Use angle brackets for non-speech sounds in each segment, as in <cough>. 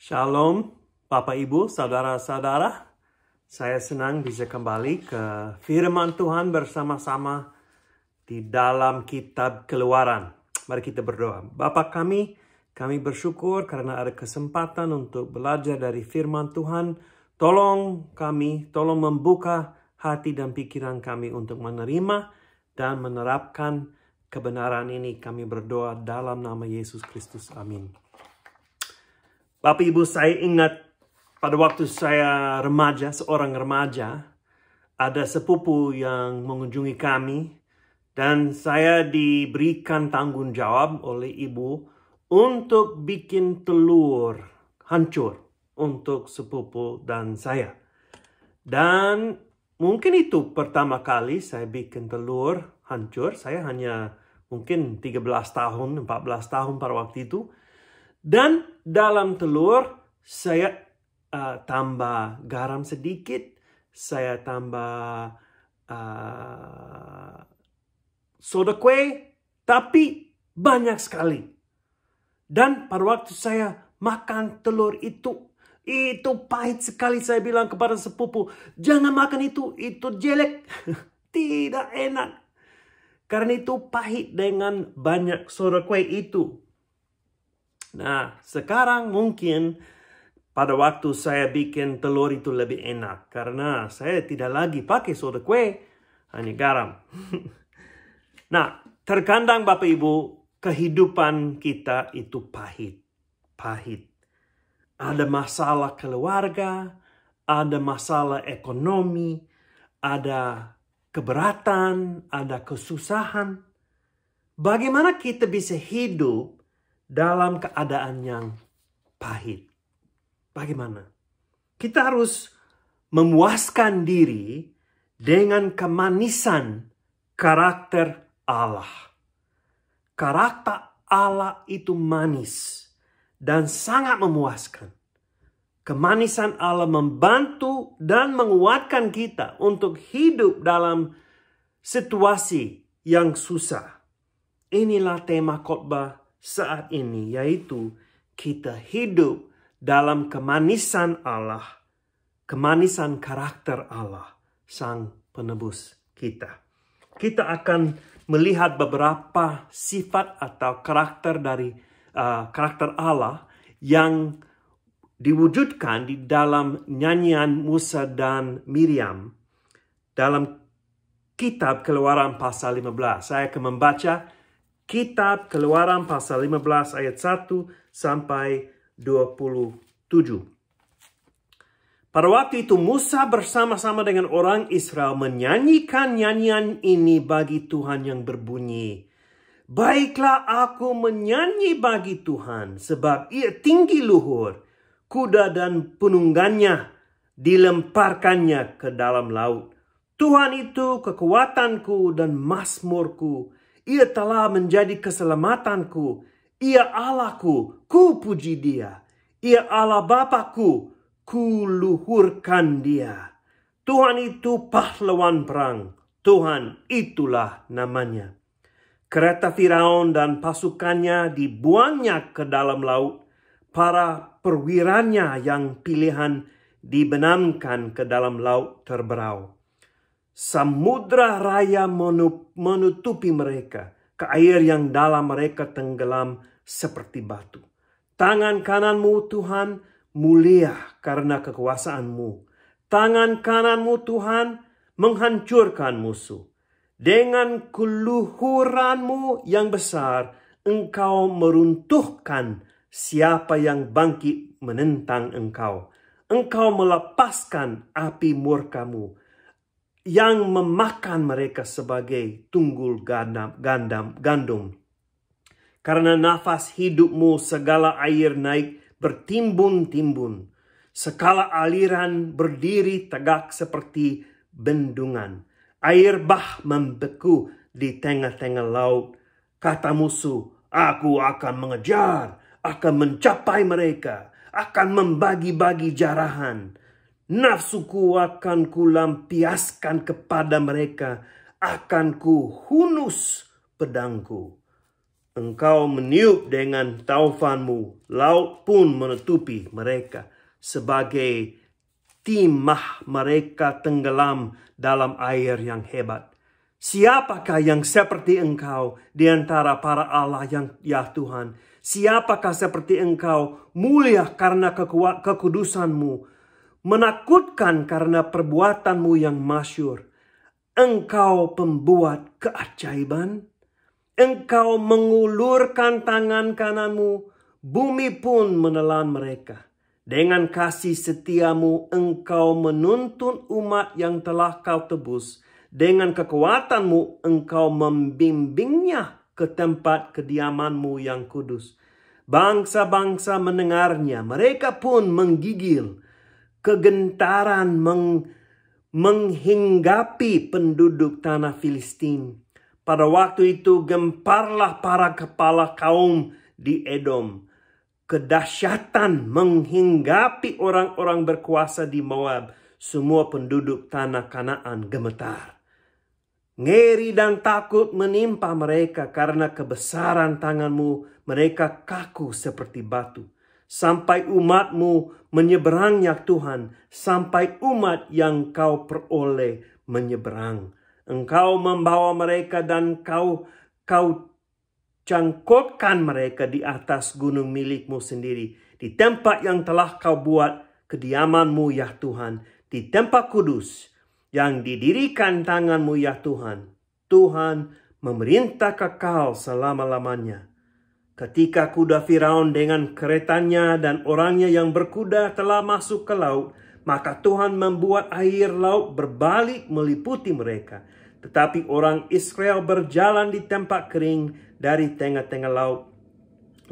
Shalom, Bapak Ibu, saudara-saudara. Saya senang bisa kembali ke firman Tuhan bersama-sama di dalam kitab Keluaran. Mari kita berdoa. Bapak kami, kami bersyukur karena ada kesempatan untuk belajar dari firman Tuhan. Tolong kami, tolong membuka hati dan pikiran kami untuk menerima dan menerapkan kebenaran ini. Kami berdoa dalam nama Yesus Kristus. Amin. Bapak Ibu saya ingat pada waktu saya remaja, seorang remaja, ada sepupu yang mengunjungi kami dan saya diberikan tanggung jawab oleh ibu untuk bikin telur hancur untuk sepupu dan saya. Dan mungkin itu pertama kali saya bikin telur hancur. Saya hanya mungkin 13 tahun, 14 tahun pada waktu itu. Dan dalam telur saya uh, tambah garam sedikit, saya tambah uh, soda kue, tapi banyak sekali. Dan pada waktu saya makan telur itu, itu pahit sekali saya bilang kepada sepupu, jangan makan itu, itu jelek, <laughs> tidak enak. Karena itu pahit dengan banyak soda kue itu. Nah, sekarang mungkin pada waktu saya bikin telur itu lebih enak karena saya tidak lagi pakai soda kue, hanya nah, garam. <laughs> nah, terkadang Bapak Ibu, kehidupan kita itu pahit. Pahit. Ada masalah keluarga, ada masalah ekonomi, ada keberatan, ada kesusahan. Bagaimana kita bisa hidup dalam keadaan yang pahit. Bagaimana? Kita harus memuaskan diri dengan kemanisan karakter Allah. Karakter Allah itu manis dan sangat memuaskan. Kemanisan Allah membantu dan menguatkan kita untuk hidup dalam situasi yang susah. Inilah tema khotbah saat ini, yaitu kita hidup dalam kemanisan Allah, kemanisan karakter Allah, Sang Penebus kita. Kita akan melihat beberapa sifat atau karakter dari uh, karakter Allah yang diwujudkan di dalam nyanyian Musa dan Miriam dalam kitab Keluaran pasal 15. Saya akan membaca Kitab Keluaran pasal 15 ayat 1 sampai 27. Pada waktu itu Musa bersama-sama dengan orang Israel menyanyikan nyanyian ini bagi Tuhan yang berbunyi. Baiklah aku menyanyi bagi Tuhan sebab ia tinggi luhur. Kuda dan penunggannya dilemparkannya ke dalam laut. Tuhan itu kekuatanku dan masmurku. Ia telah menjadi keselamatanku. Ia Allahku, ku puji dia. Ia Allah Bapakku, ku luhurkan dia. Tuhan itu pahlawan perang. Tuhan itulah namanya. Kereta Firaun dan pasukannya dibuangnya ke dalam laut. Para perwiranya yang pilihan dibenamkan ke dalam laut terberau. Samudra raya menutupi mereka. Ke air yang dalam mereka tenggelam seperti batu. Tangan kananmu Tuhan mulia karena kekuasaanmu. Tangan kananmu Tuhan menghancurkan musuh. Dengan keluhuranmu yang besar, engkau meruntuhkan siapa yang bangkit menentang engkau. Engkau melepaskan api murkamu yang memakan mereka sebagai tunggul gandam, gandam, gandum. Karena nafas hidupmu segala air naik bertimbun-timbun. Sekala aliran berdiri tegak seperti bendungan. Air bah membeku di tengah-tengah laut. Kata musuh, aku akan mengejar, akan mencapai mereka, akan membagi-bagi jarahan. Nafsuku akan kulampiaskan kepada mereka. Akan hunus pedangku. Engkau meniup dengan taufanmu. Laut pun menutupi mereka. Sebagai timah mereka tenggelam dalam air yang hebat. Siapakah yang seperti engkau di antara para Allah yang ya Tuhan? Siapakah seperti engkau mulia karena kekuat, kekudusanmu menakutkan karena perbuatanmu yang masyur. Engkau pembuat keajaiban, engkau mengulurkan tangan kananmu, bumi pun menelan mereka. Dengan kasih setiamu engkau menuntun umat yang telah kau tebus. Dengan kekuatanmu engkau membimbingnya ke tempat kediamanmu yang kudus. Bangsa-bangsa mendengarnya, mereka pun menggigil kegentaran meng, menghinggapi penduduk tanah Filistin. Pada waktu itu gemparlah para kepala kaum di Edom. Kedahsyatan menghinggapi orang-orang berkuasa di Moab. Semua penduduk tanah Kanaan gemetar. Ngeri dan takut menimpa mereka karena kebesaran tanganmu. Mereka kaku seperti batu sampai umatmu menyeberangnya Tuhan, sampai umat yang kau peroleh menyeberang. Engkau membawa mereka dan kau kau cangkokkan mereka di atas gunung milikmu sendiri, di tempat yang telah kau buat kediamanmu ya Tuhan, di tempat kudus yang didirikan tanganmu ya Tuhan. Tuhan memerintah kekal selama-lamanya. Ketika kuda Firaun dengan keretanya dan orangnya yang berkuda telah masuk ke laut, maka Tuhan membuat air laut berbalik meliputi mereka. Tetapi orang Israel berjalan di tempat kering dari tengah-tengah laut.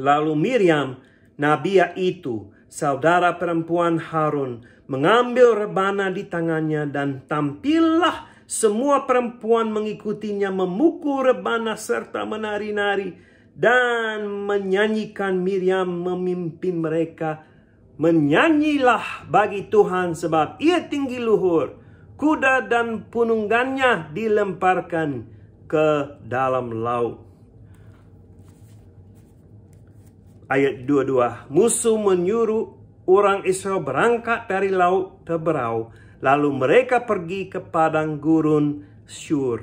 Lalu Miriam, Nabiah itu, saudara perempuan Harun, mengambil rebana di tangannya dan tampillah semua perempuan mengikutinya memukul rebana serta menari-nari dan menyanyikan Miriam memimpin mereka. Menyanyilah bagi Tuhan sebab ia tinggi luhur. Kuda dan pununggannya dilemparkan ke dalam laut. Ayat 22. Musuh menyuruh orang Israel berangkat dari laut Teberau. Lalu mereka pergi ke padang gurun Syur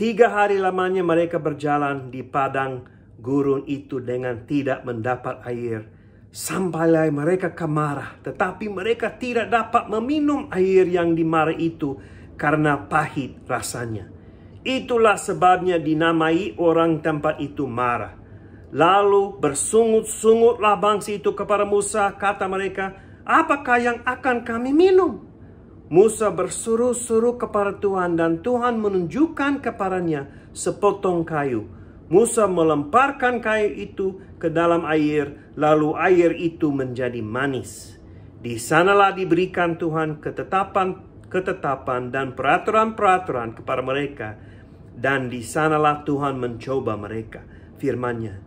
Tiga hari lamanya mereka berjalan di padang gurun itu dengan tidak mendapat air. Sampailah mereka kemarah, tetapi mereka tidak dapat meminum air yang di Marah itu karena pahit rasanya. Itulah sebabnya dinamai orang tempat itu Marah. Lalu bersungut-sungutlah bangsa itu kepada Musa, kata mereka, apakah yang akan kami minum? Musa bersuruh-suruh kepada Tuhan dan Tuhan menunjukkan kepadanya sepotong kayu. Musa melemparkan kayu itu ke dalam air, lalu air itu menjadi manis. Di sanalah diberikan Tuhan ketetapan ketetapan dan peraturan-peraturan kepada mereka dan di sanalah Tuhan mencoba mereka. Firman-Nya,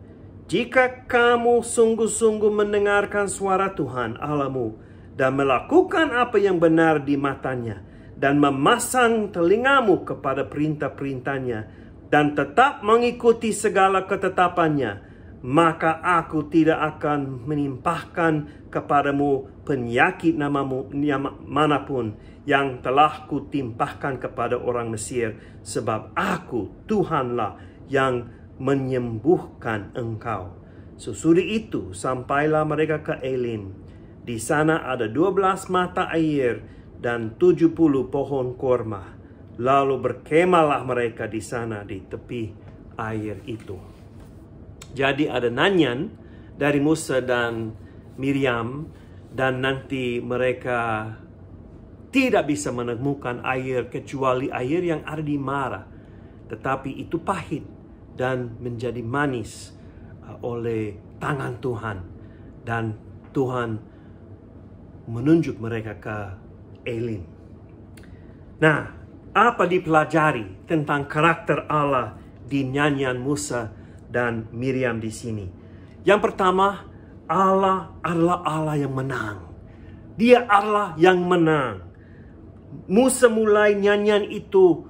"Jika kamu sungguh-sungguh mendengarkan suara Tuhan Allahmu dan melakukan apa yang benar di matanya dan memasang telingamu kepada perintah-perintahnya dan tetap mengikuti segala ketetapannya maka aku tidak akan menimpahkan kepadamu penyakit namamu manapun yang telah kutimpahkan kepada orang Mesir sebab aku Tuhanlah yang menyembuhkan engkau sesudah itu sampailah mereka ke Elim di sana ada 12 mata air dan 70 pohon korma. Lalu berkemalah mereka di sana di tepi air itu. Jadi ada nanyan dari Musa dan Miriam dan nanti mereka tidak bisa menemukan air kecuali air yang ada di Mara. Tetapi itu pahit dan menjadi manis uh, oleh tangan Tuhan. Dan Tuhan menunjuk mereka ke Elim. Nah, apa dipelajari tentang karakter Allah di nyanyian Musa dan Miriam di sini? Yang pertama, Allah adalah Allah yang menang. Dia Allah yang menang. Musa mulai nyanyian itu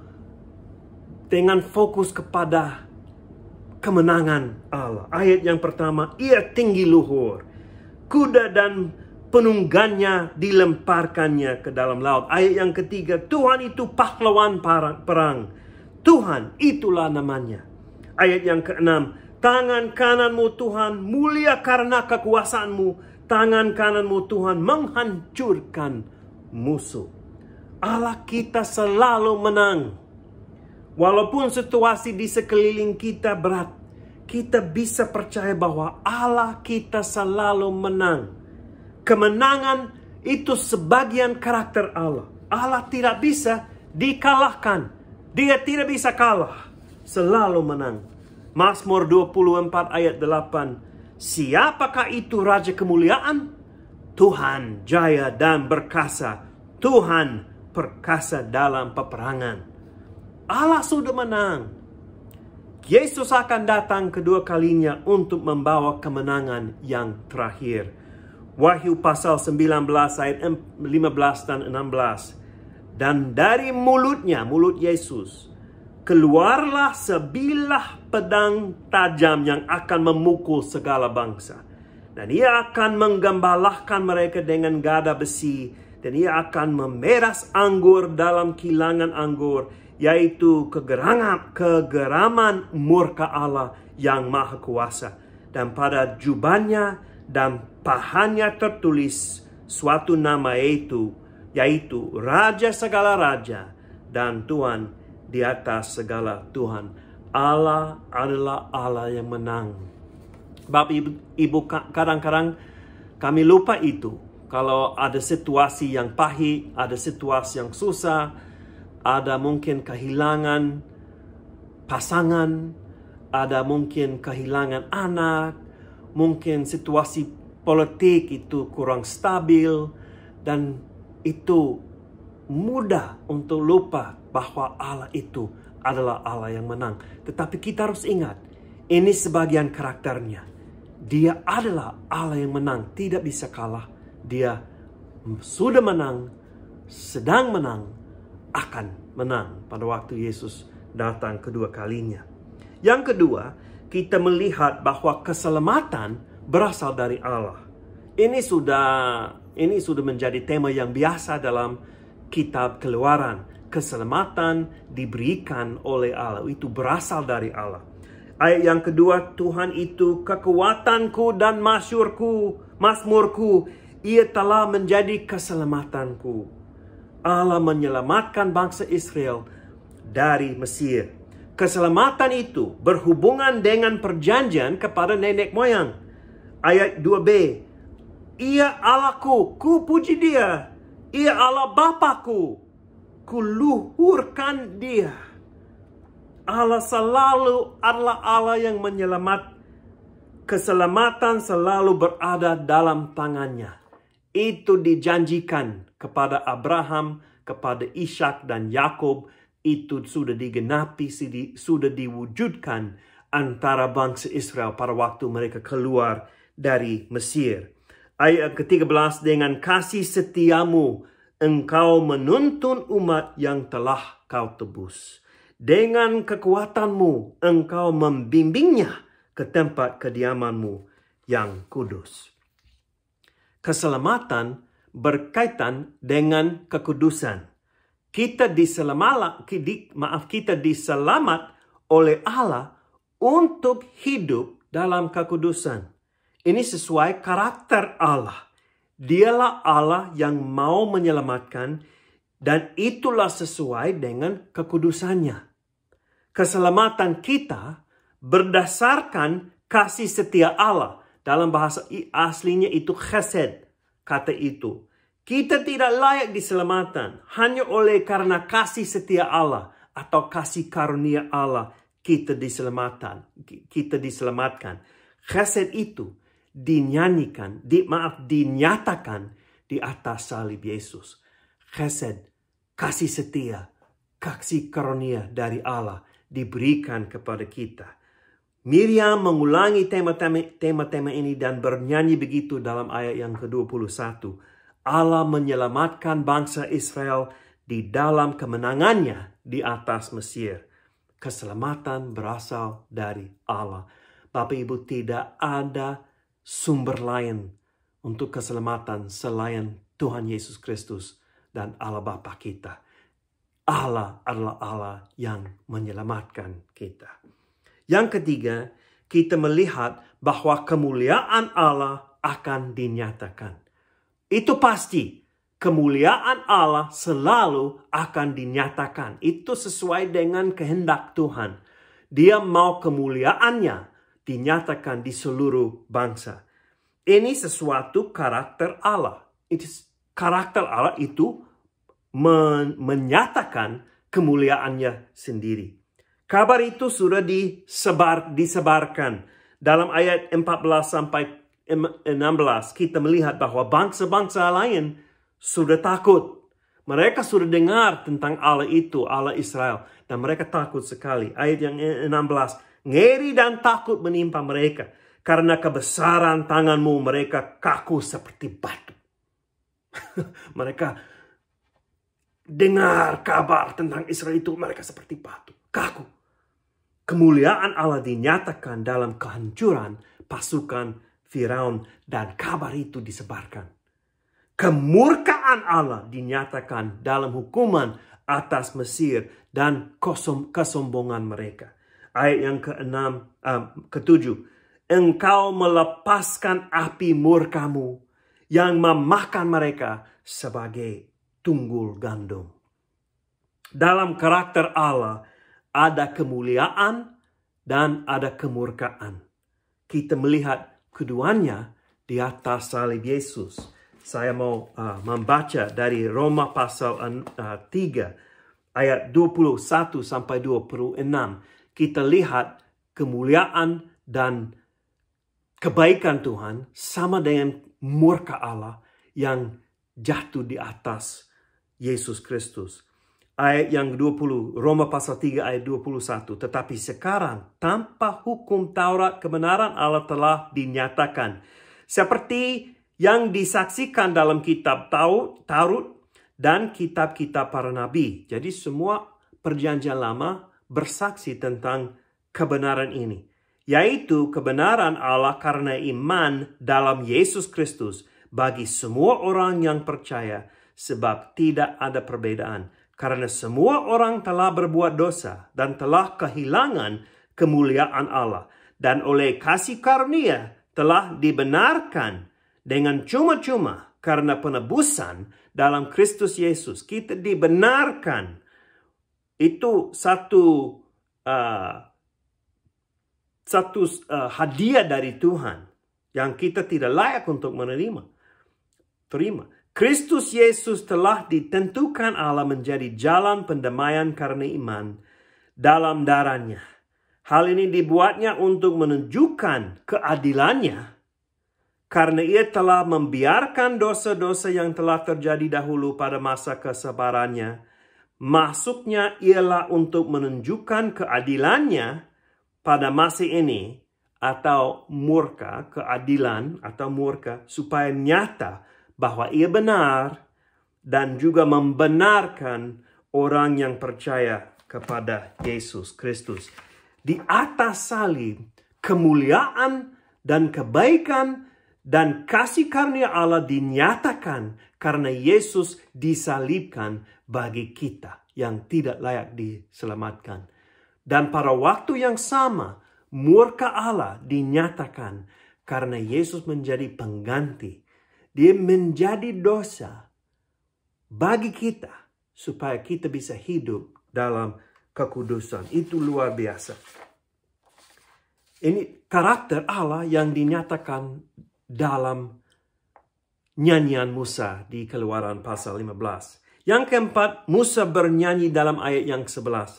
dengan fokus kepada kemenangan Allah. Ayat yang pertama, ia tinggi luhur. Kuda dan penunggannya dilemparkannya ke dalam laut. Ayat yang ketiga, Tuhan itu pahlawan perang. Tuhan itulah namanya. Ayat yang keenam, tangan kananmu Tuhan mulia karena kekuasaanmu. Tangan kananmu Tuhan menghancurkan musuh. Allah kita selalu menang. Walaupun situasi di sekeliling kita berat, kita bisa percaya bahwa Allah kita selalu menang kemenangan itu sebagian karakter Allah. Allah tidak bisa dikalahkan. Dia tidak bisa kalah. Selalu menang. Mazmur 24 ayat 8. Siapakah itu Raja Kemuliaan? Tuhan jaya dan berkasa. Tuhan perkasa dalam peperangan. Allah sudah menang. Yesus akan datang kedua kalinya untuk membawa kemenangan yang terakhir. Wahyu pasal 19 ayat 15 dan 16. Dan dari mulutnya, mulut Yesus, keluarlah sebilah pedang tajam yang akan memukul segala bangsa. Dan ia akan menggembalakan mereka dengan gada besi. Dan ia akan memeras anggur dalam kilangan anggur. Yaitu kegerangan, kegeraman murka Allah yang maha kuasa. Dan pada jubannya dan pahanya tertulis suatu nama itu, yaitu Raja segala Raja dan Tuhan di atas segala Tuhan. Allah adalah Allah yang menang. Bapak ibu, ibu kadang-kadang kami lupa itu. Kalau ada situasi yang pahit, ada situasi yang susah, ada mungkin kehilangan pasangan, ada mungkin kehilangan anak, mungkin situasi politik itu kurang stabil dan itu mudah untuk lupa bahwa Allah itu adalah Allah yang menang. Tetapi kita harus ingat, ini sebagian karakternya. Dia adalah Allah yang menang, tidak bisa kalah. Dia sudah menang, sedang menang, akan menang pada waktu Yesus datang kedua kalinya. Yang kedua, kita melihat bahwa keselamatan berasal dari Allah. Ini sudah ini sudah menjadi tema yang biasa dalam kitab Keluaran. Keselamatan diberikan oleh Allah, itu berasal dari Allah. Ayat yang kedua, Tuhan itu kekuatanku dan masyurku, masmurku. Ia telah menjadi keselamatanku. Allah menyelamatkan bangsa Israel dari Mesir. Keselamatan itu berhubungan dengan perjanjian kepada nenek moyang. Ayat 2b. Ia Allahku, ku puji dia. Ia Allah Bapakku, ku luhurkan dia. Allah selalu adalah Allah yang menyelamat. Keselamatan selalu berada dalam tangannya. Itu dijanjikan kepada Abraham, kepada Ishak dan Yakub itu sudah digenapi, sudah diwujudkan antara bangsa Israel pada waktu mereka keluar dari Mesir. Ayat ke-13, dengan kasih setiamu engkau menuntun umat yang telah kau tebus. Dengan kekuatanmu engkau membimbingnya ke tempat kediamanmu yang kudus. Keselamatan berkaitan dengan kekudusan. Kita diselamat, maaf kita diselamat oleh Allah untuk hidup dalam kekudusan. Ini sesuai karakter Allah. Dialah Allah yang mau menyelamatkan dan itulah sesuai dengan kekudusannya. Keselamatan kita berdasarkan kasih setia Allah. Dalam bahasa aslinya itu chesed, kata itu. Kita tidak layak diselamatkan hanya oleh karena kasih setia Allah atau kasih karunia Allah kita diselamatkan. Kita diselamatkan. Kesed itu dinyanyikan, di, maaf, dinyatakan di atas salib Yesus. Kesed kasih setia, kasih karunia dari Allah diberikan kepada kita. Miriam mengulangi tema-tema ini dan bernyanyi begitu dalam ayat yang ke-21. Allah menyelamatkan bangsa Israel di dalam kemenangannya di atas Mesir. Keselamatan berasal dari Allah. Bapak Ibu tidak ada sumber lain untuk keselamatan selain Tuhan Yesus Kristus dan Allah Bapa kita. Allah adalah Allah yang menyelamatkan kita. Yang ketiga, kita melihat bahwa kemuliaan Allah akan dinyatakan. Itu pasti kemuliaan Allah selalu akan dinyatakan. Itu sesuai dengan kehendak Tuhan. Dia mau kemuliaannya dinyatakan di seluruh bangsa. Ini sesuatu karakter Allah. karakter Allah itu men menyatakan kemuliaannya sendiri. Kabar itu sudah disebar, disebarkan dalam ayat 14 sampai 16 kita melihat bahwa bangsa-bangsa lain sudah takut. Mereka sudah dengar tentang Allah itu, Allah Israel. Dan mereka takut sekali. Ayat yang 16. Ngeri dan takut menimpa mereka. Karena kebesaran tanganmu mereka kaku seperti batu. <laughs> mereka dengar kabar tentang Israel itu mereka seperti batu. Kaku. Kemuliaan Allah dinyatakan dalam kehancuran pasukan Firaun dan kabar itu disebarkan. Kemurkaan Allah dinyatakan dalam hukuman atas Mesir dan kosom, kesombongan mereka. Ayat yang ke-6, uh, ke-7. Engkau melepaskan api murkamu yang memakan mereka sebagai tunggul gandum. Dalam karakter Allah ada kemuliaan dan ada kemurkaan. Kita melihat keduanya di atas salib Yesus. Saya mau uh, membaca dari Roma pasal uh, 3 ayat 21 sampai 26. Kita lihat kemuliaan dan kebaikan Tuhan sama dengan murka Allah yang jatuh di atas Yesus Kristus ayat yang 20 Roma pasal 3 ayat 21. Tetapi sekarang tanpa hukum Taurat kebenaran Allah telah dinyatakan. Seperti yang disaksikan dalam kitab Taurat dan kitab-kitab para nabi. Jadi semua perjanjian lama bersaksi tentang kebenaran ini. Yaitu kebenaran Allah karena iman dalam Yesus Kristus bagi semua orang yang percaya sebab tidak ada perbedaan karena semua orang telah berbuat dosa dan telah kehilangan kemuliaan Allah. Dan oleh kasih karunia telah dibenarkan dengan cuma-cuma karena penebusan dalam Kristus Yesus. Kita dibenarkan. Itu satu uh, satu uh, hadiah dari Tuhan yang kita tidak layak untuk menerima. Terima. Kristus Yesus telah ditentukan Allah menjadi jalan pendamaian karena iman dalam darahnya. Hal ini dibuatnya untuk menunjukkan keadilannya karena ia telah membiarkan dosa-dosa yang telah terjadi dahulu pada masa kesabarannya. Masuknya ialah untuk menunjukkan keadilannya pada masa ini atau murka, keadilan atau murka supaya nyata bahwa ia benar dan juga membenarkan orang yang percaya kepada Yesus Kristus. Di atas salib, kemuliaan dan kebaikan dan kasih karunia Allah dinyatakan karena Yesus disalibkan bagi kita yang tidak layak diselamatkan. Dan pada waktu yang sama, murka Allah dinyatakan karena Yesus menjadi pengganti dia menjadi dosa bagi kita supaya kita bisa hidup dalam kekudusan. Itu luar biasa. Ini karakter Allah yang dinyatakan dalam nyanyian Musa di keluaran pasal 15. Yang keempat, Musa bernyanyi dalam ayat yang ke 11.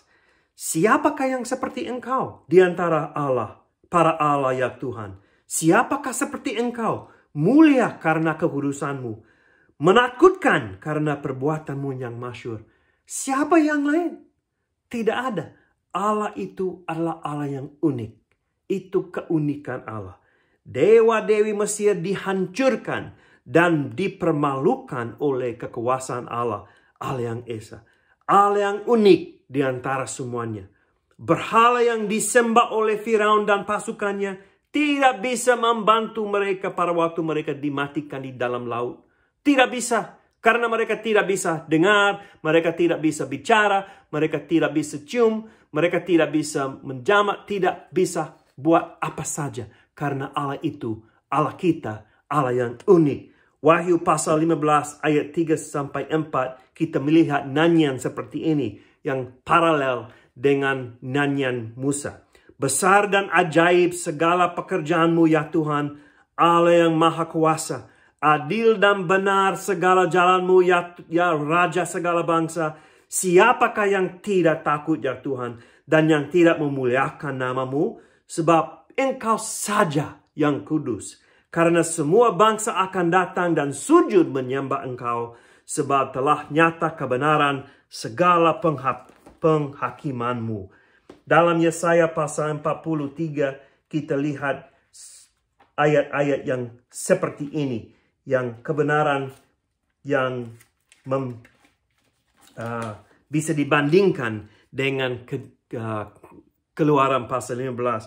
Siapakah yang seperti engkau di antara Allah, para Allah ya Tuhan? Siapakah seperti engkau mulia karena kehurusanmu, menakutkan karena perbuatanmu yang masyur. Siapa yang lain? Tidak ada. Allah itu adalah Allah yang unik. Itu keunikan Allah. Dewa-dewi Mesir dihancurkan dan dipermalukan oleh kekuasaan Allah. Allah yang Esa. Allah yang unik di antara semuanya. Berhala yang disembah oleh Firaun dan pasukannya tidak bisa membantu mereka pada waktu mereka dimatikan di dalam laut. Tidak bisa, karena mereka tidak bisa dengar, mereka tidak bisa bicara, mereka tidak bisa cium, mereka tidak bisa menjamak, tidak bisa buat apa saja. Karena Allah itu, Allah kita, Allah yang unik. Wahyu pasal 15 ayat 3 sampai 4 kita melihat nanyan seperti ini yang paralel dengan nanyan Musa. Besar dan ajaib segala pekerjaanmu ya Tuhan, Allah yang maha kuasa. Adil dan benar segala jalanmu ya, ya Raja segala bangsa. Siapakah yang tidak takut ya Tuhan dan yang tidak memuliakan namamu? Sebab engkau saja yang kudus. Karena semua bangsa akan datang dan sujud menyembah engkau. Sebab telah nyata kebenaran segala penghakimanmu. Dalam Yesaya pasal 43 kita lihat ayat-ayat yang seperti ini. Yang kebenaran yang mem, uh, bisa dibandingkan dengan ke, uh, keluaran pasal 15.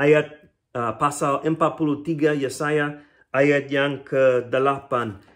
Ayat uh, pasal 43 Yesaya ayat yang ke-8.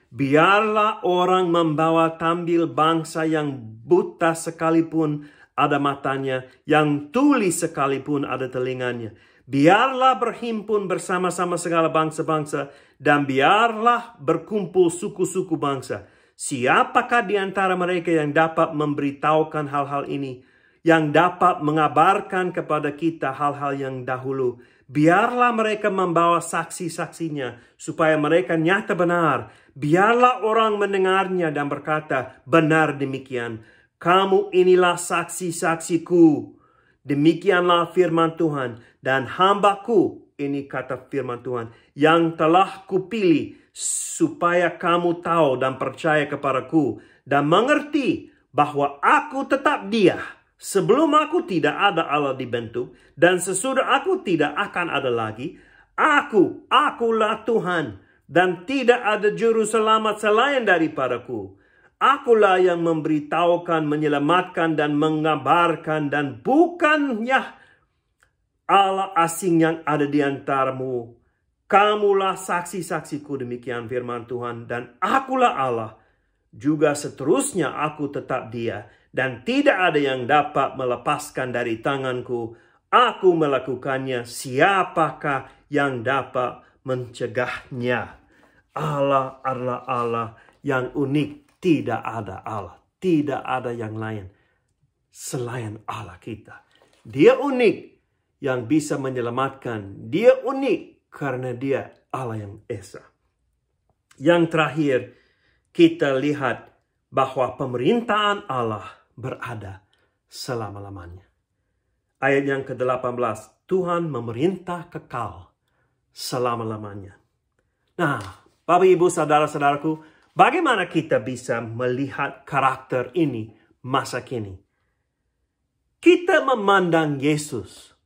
Biarlah orang membawa tampil bangsa yang buta sekalipun ada matanya, yang tuli sekalipun ada telinganya. Biarlah berhimpun bersama-sama segala bangsa-bangsa, dan biarlah berkumpul suku-suku bangsa. Siapakah di antara mereka yang dapat memberitahukan hal-hal ini, yang dapat mengabarkan kepada kita hal-hal yang dahulu? Biarlah mereka membawa saksi-saksinya, supaya mereka nyata benar. Biarlah orang mendengarnya dan berkata, "Benar demikian." Kamu inilah saksi-saksiku. Demikianlah firman Tuhan. Dan hambaku, ini kata firman Tuhan, yang telah kupilih supaya kamu tahu dan percaya kepadaku. Dan mengerti bahwa aku tetap dia. Sebelum aku tidak ada Allah dibentuk. Dan sesudah aku tidak akan ada lagi. Aku, akulah Tuhan. Dan tidak ada juru selamat selain daripadaku Akulah yang memberitahukan, menyelamatkan dan mengabarkan dan bukannya Allah asing yang ada di antaramu. Kamulah saksi-saksiku demikian firman Tuhan dan akulah Allah. Juga seterusnya aku tetap dia dan tidak ada yang dapat melepaskan dari tanganku. Aku melakukannya siapakah yang dapat mencegahnya. Allah adalah Allah yang unik tidak ada Allah, tidak ada yang lain selain Allah kita. Dia unik yang bisa menyelamatkan. Dia unik karena dia Allah yang Esa. Yang terakhir, kita lihat bahwa pemerintahan Allah berada selama-lamanya. Ayat yang ke-18, Tuhan memerintah kekal selama-lamanya. Nah, Bapak Ibu, Saudara-saudaraku, Bagaimana kita bisa melihat karakter ini masa kini? Kita memandang Yesus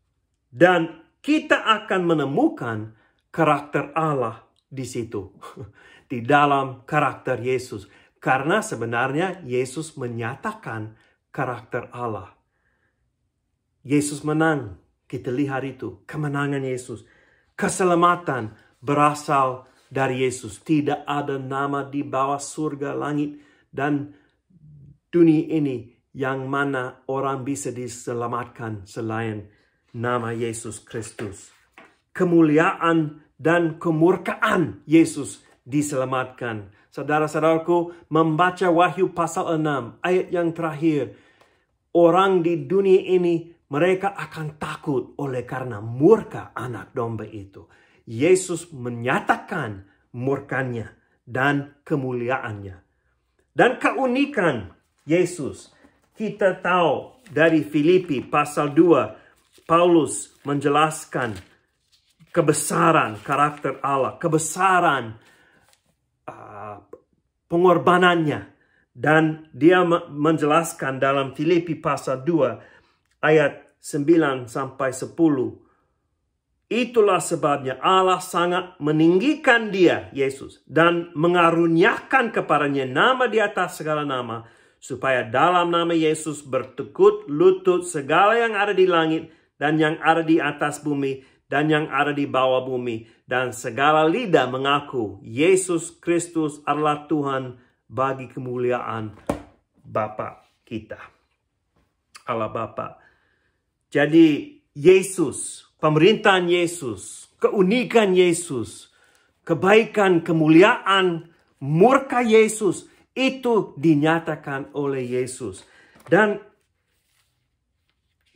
dan kita akan menemukan karakter Allah di situ. <laughs> Di dalam karakter Yesus. Karena sebenarnya Yesus menyatakan karakter Allah. Yesus menang. Kita lihat itu. Kemenangan Yesus. Keselamatan berasal dari Yesus. Tidak ada nama di bawah surga, langit, dan dunia ini yang mana orang bisa diselamatkan selain nama Yesus Kristus. Kemuliaan dan kemurkaan Yesus diselamatkan. Saudara-saudaraku, membaca Wahyu pasal 6 ayat yang terakhir. Orang di dunia ini mereka akan takut oleh karena murka anak domba itu. Yesus menyatakan murkanya dan kemuliaannya. Dan keunikan Yesus, kita tahu dari Filipi pasal 2, Paulus menjelaskan kebesaran karakter Allah, kebesaran uh, pengorbanannya. Dan dia menjelaskan dalam Filipi pasal 2 ayat 9 sampai 10 Itulah sebabnya Allah sangat meninggikan dia, Yesus, dan mengaruniakan kepadanya nama di atas segala nama, supaya dalam nama Yesus bertekut lutut segala yang ada di langit dan yang ada di atas bumi dan yang ada di bawah bumi, dan segala lidah mengaku Yesus Kristus adalah Tuhan bagi kemuliaan Bapa kita. Allah Bapa. Jadi Yesus pemerintahan Yesus, keunikan Yesus, kebaikan, kemuliaan, murka Yesus itu dinyatakan oleh Yesus. Dan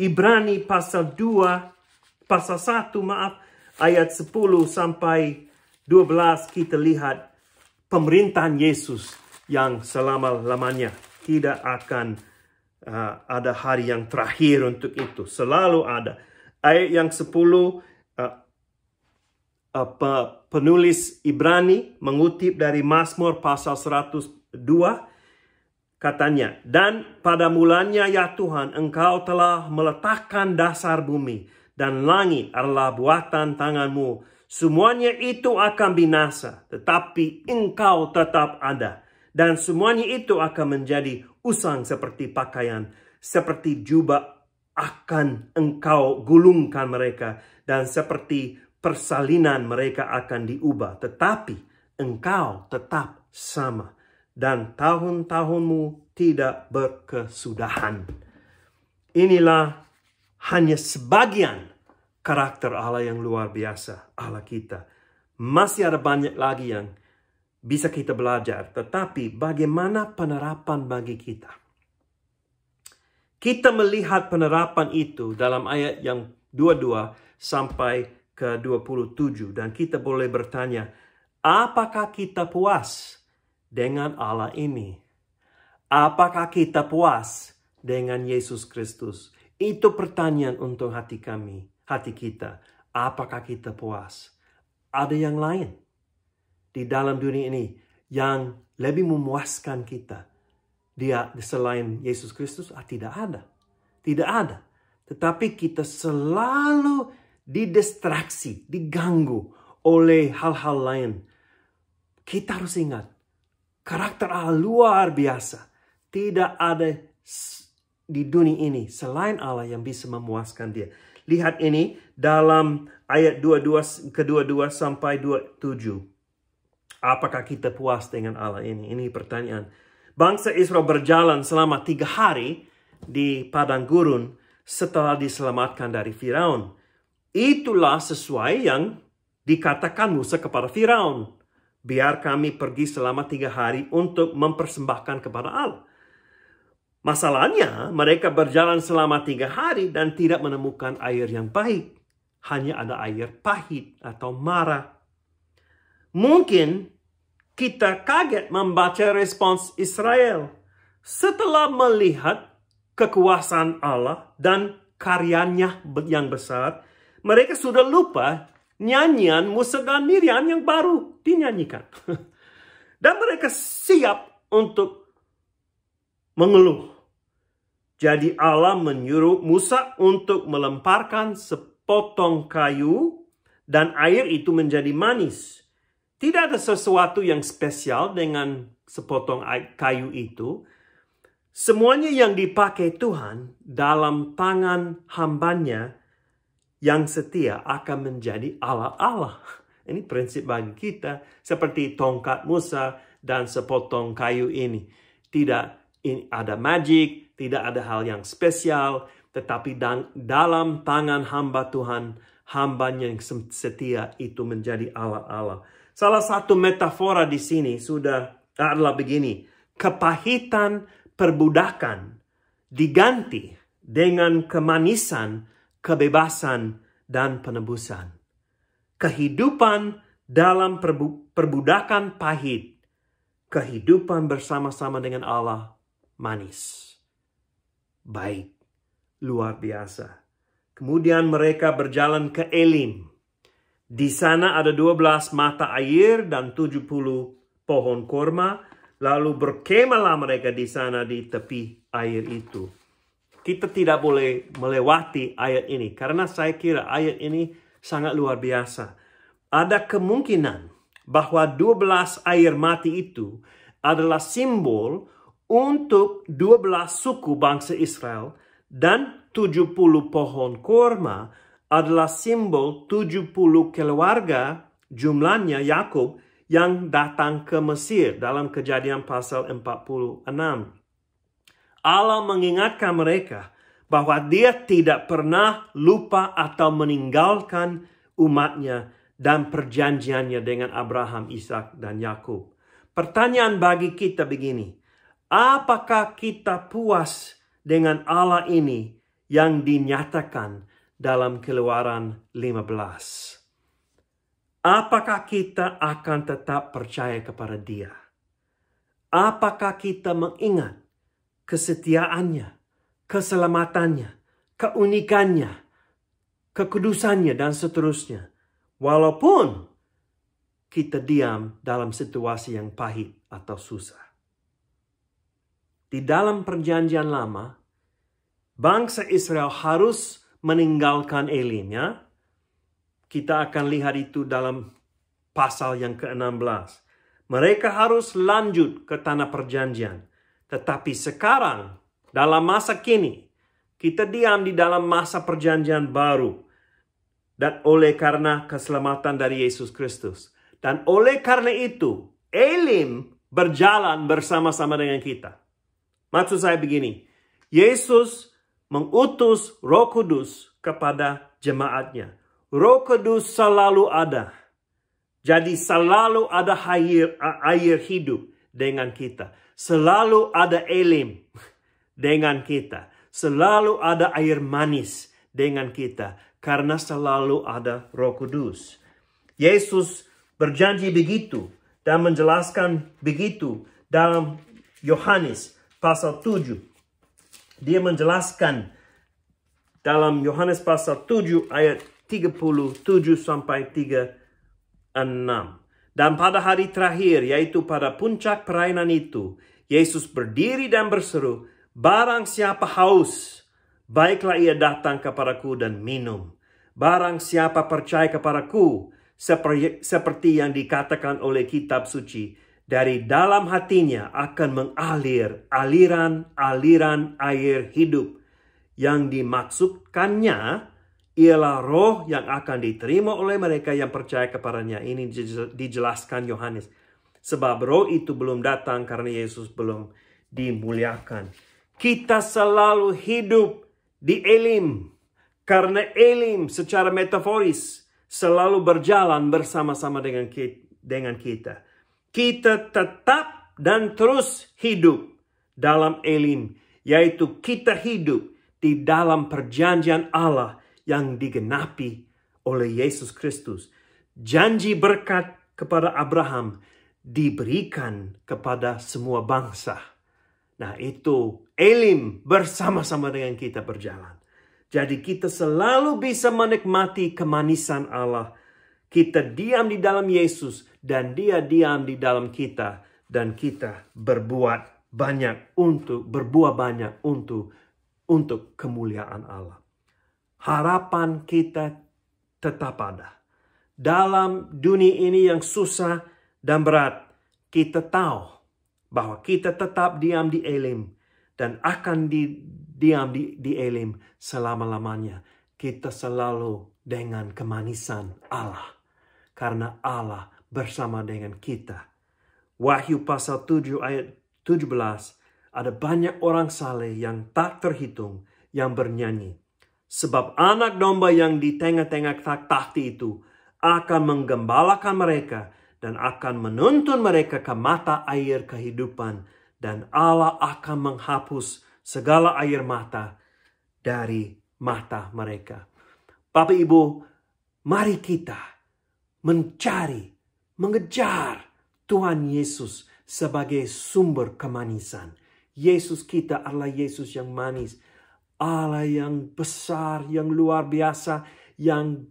Ibrani pasal 2 pasal 1 maaf ayat 10 sampai 12 kita lihat pemerintahan Yesus yang selama-lamanya tidak akan uh, ada hari yang terakhir untuk itu. Selalu ada ayat yang 10 uh, uh, penulis Ibrani mengutip dari Mazmur pasal 102 katanya dan pada mulanya ya Tuhan engkau telah meletakkan dasar bumi dan langit adalah buatan tanganmu semuanya itu akan binasa tetapi engkau tetap ada dan semuanya itu akan menjadi usang seperti pakaian seperti jubah akan engkau gulungkan mereka dan seperti persalinan mereka akan diubah. Tetapi engkau tetap sama dan tahun-tahunmu tidak berkesudahan. Inilah hanya sebagian karakter Allah yang luar biasa, Allah kita. Masih ada banyak lagi yang bisa kita belajar, tetapi bagaimana penerapan bagi kita? Kita melihat penerapan itu dalam ayat yang 22 sampai ke 27 dan kita boleh bertanya, apakah kita puas dengan Allah ini? Apakah kita puas dengan Yesus Kristus? Itu pertanyaan untuk hati kami, hati kita. Apakah kita puas? Ada yang lain di dalam dunia ini yang lebih memuaskan kita dia selain Yesus Kristus ah, tidak ada. Tidak ada. Tetapi kita selalu didistraksi, diganggu oleh hal-hal lain. Kita harus ingat, karakter Allah luar biasa. Tidak ada di dunia ini selain Allah yang bisa memuaskan dia. Lihat ini dalam ayat 22 kedua-dua sampai 27. Apakah kita puas dengan Allah ini? Ini pertanyaan Bangsa Israel berjalan selama tiga hari di padang gurun setelah diselamatkan dari Firaun. Itulah sesuai yang dikatakan Musa kepada Firaun. Biar kami pergi selama tiga hari untuk mempersembahkan kepada Allah. Masalahnya, mereka berjalan selama tiga hari dan tidak menemukan air yang baik. Hanya ada air pahit atau marah. Mungkin kita kaget membaca respons Israel setelah melihat kekuasaan Allah dan karyanya yang besar. Mereka sudah lupa nyanyian Musa dan Miriam yang baru dinyanyikan. <laughs> Dan mereka siap untuk mengeluh. Jadi Allah menyuruh Musa untuk melemparkan sepotong kayu dan air itu menjadi manis. Tidak ada sesuatu yang spesial dengan sepotong kayu itu. Semuanya yang dipakai Tuhan dalam tangan hambanya yang setia akan menjadi alat Allah. <laughs> Ini prinsip bagi kita seperti tongkat Musa dan sepotong kayu ini. Tidak ada magic, tidak ada hal yang spesial, tetapi dalam tangan hamba Tuhan, hambanya yang setia itu menjadi alat Allah. Salah satu metafora di sini sudah adalah begini. Kepahitan perbudakan diganti dengan kemanisan, kebebasan, dan penebusan. Kehidupan dalam perbu perbudakan pahit. Kehidupan bersama-sama dengan Allah manis. Baik, luar biasa. Kemudian mereka berjalan ke Elim di sana ada 12 mata air dan 70 pohon kurma. Lalu berkemahlah mereka di sana di tepi air itu. Kita tidak boleh melewati ayat ini karena saya kira ayat ini sangat luar biasa. Ada kemungkinan bahwa 12 air mati itu adalah simbol untuk 12 suku bangsa Israel dan 70 pohon kurma adalah simbol 70 keluarga jumlahnya Yakub yang datang ke Mesir dalam kejadian pasal 46. Allah mengingatkan mereka bahwa dia tidak pernah lupa atau meninggalkan umatnya dan perjanjiannya dengan Abraham, Ishak, dan Yakub. Pertanyaan bagi kita begini, apakah kita puas dengan Allah ini yang dinyatakan dalam keluaran 15. Apakah kita akan tetap percaya kepada dia? Apakah kita mengingat kesetiaannya, keselamatannya, keunikannya, kekudusannya, dan seterusnya. Walaupun kita diam dalam situasi yang pahit atau susah. Di dalam perjanjian lama, bangsa Israel harus meninggalkan ya Kita akan lihat itu dalam pasal yang ke-16. Mereka harus lanjut ke tanah perjanjian. Tetapi sekarang, dalam masa kini, kita diam di dalam masa perjanjian baru. Dan oleh karena keselamatan dari Yesus Kristus. Dan oleh karena itu, Elim berjalan bersama-sama dengan kita. Maksud saya begini, Yesus mengutus Roh Kudus kepada jemaatnya. Roh Kudus selalu ada. Jadi selalu ada air, air hidup dengan kita. Selalu ada elim dengan kita. Selalu ada air manis dengan kita. Karena selalu ada roh kudus. Yesus berjanji begitu dan menjelaskan begitu dalam Yohanes pasal 7 dia menjelaskan dalam Yohanes pasal 7 ayat 37 sampai 36. Dan pada hari terakhir, yaitu pada puncak perayaan itu, Yesus berdiri dan berseru, Barang siapa haus, baiklah ia datang kepadaku dan minum. Barang siapa percaya kepadaku, seperti yang dikatakan oleh kitab suci, dari dalam hatinya akan mengalir aliran-aliran air hidup yang dimaksudkannya ialah roh yang akan diterima oleh mereka yang percaya kepadanya. Ini dijelaskan Yohanes. Sebab roh itu belum datang karena Yesus belum dimuliakan. Kita selalu hidup di Elim. Karena Elim secara metaforis selalu berjalan bersama-sama dengan kita kita tetap dan terus hidup dalam Elim, yaitu kita hidup di dalam perjanjian Allah yang digenapi oleh Yesus Kristus. Janji berkat kepada Abraham diberikan kepada semua bangsa. Nah, itu Elim bersama-sama dengan kita berjalan. Jadi kita selalu bisa menikmati kemanisan Allah. Kita diam di dalam Yesus dan dia diam di dalam kita dan kita berbuat banyak untuk berbuah banyak untuk untuk kemuliaan Allah. Harapan kita tetap ada. Dalam dunia ini yang susah dan berat, kita tahu bahwa kita tetap diam di Elim dan akan di, diam di, di Elim selama-lamanya. Kita selalu dengan kemanisan Allah. Karena Allah bersama dengan kita. Wahyu pasal 7 ayat 17 ada banyak orang saleh yang tak terhitung yang bernyanyi. Sebab anak domba yang di tengah-tengah takhti itu akan menggembalakan mereka dan akan menuntun mereka ke mata air kehidupan dan Allah akan menghapus segala air mata dari mata mereka. Bapak Ibu, mari kita mencari mengejar Tuhan Yesus sebagai sumber kemanisan. Yesus kita adalah Yesus yang manis. Allah yang besar, yang luar biasa, yang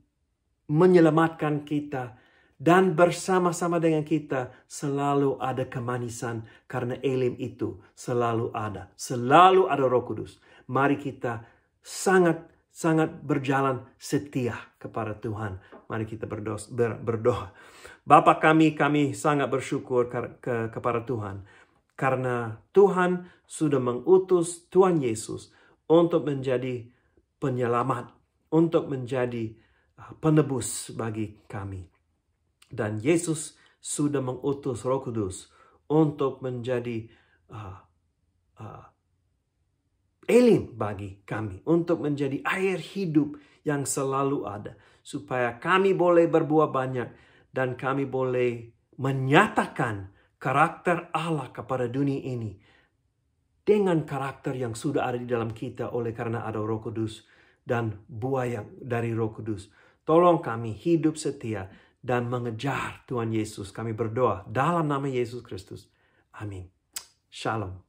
menyelamatkan kita. Dan bersama-sama dengan kita selalu ada kemanisan karena elim itu selalu ada. Selalu ada roh kudus. Mari kita sangat sangat berjalan setia kepada Tuhan. Mari kita berdoa. berdoa. Bapa kami, kami sangat bersyukur ke, ke, kepada Tuhan. Karena Tuhan sudah mengutus Tuhan Yesus untuk menjadi penyelamat, untuk menjadi ah, penebus bagi kami. Dan Yesus sudah mengutus Roh Kudus untuk menjadi uh, ah, uh, ah, elim bagi kami, untuk menjadi air hidup yang selalu ada, supaya kami boleh berbuah banyak dan kami boleh menyatakan karakter Allah kepada dunia ini dengan karakter yang sudah ada di dalam kita oleh karena ada Roh Kudus dan buah yang dari Roh Kudus. Tolong kami hidup setia dan mengejar Tuhan Yesus. Kami berdoa dalam nama Yesus Kristus. Amin. Shalom.